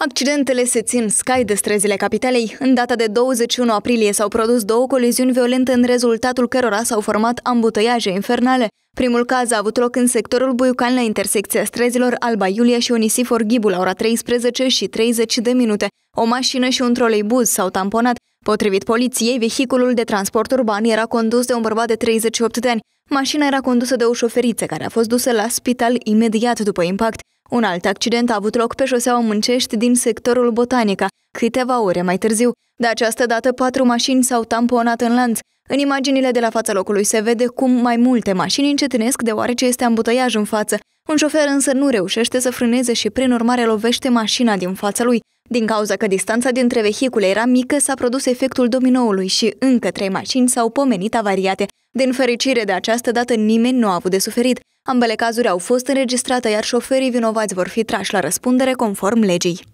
Accidentele se țin scai de străzile capitalei. În data de 21 aprilie s-au produs două coliziuni violente în rezultatul cărora s-au format ambutăiaje infernale. Primul caz a avut loc în sectorul Buiucan la intersecția străzilor Alba Iulia și Onisifor Ghibu la ora 13 și 30 de minute. O mașină și un troleibuz s-au tamponat. Potrivit poliției, vehiculul de transport urban era condus de un bărbat de 38 de ani. Mașina era condusă de o șoferiță care a fost dusă la spital imediat după impact. Un alt accident a avut loc pe șoseaua Muncești din sectorul Botanica, câteva ore mai târziu. De această dată, patru mașini s-au tamponat în lanț. În imaginile de la fața locului se vede cum mai multe mașini încetinesc deoarece este ambuteiaj în față. Un șofer însă nu reușește să frâneze și prin urmare lovește mașina din fața lui. Din cauza că distanța dintre vehicule era mică, s-a produs efectul dominoului și încă trei mașini s-au pomenit avariate. Din fericire, de această dată nimeni nu a avut de suferit. Ambele cazuri au fost înregistrate, iar șoferii vinovați vor fi trași la răspundere conform legii.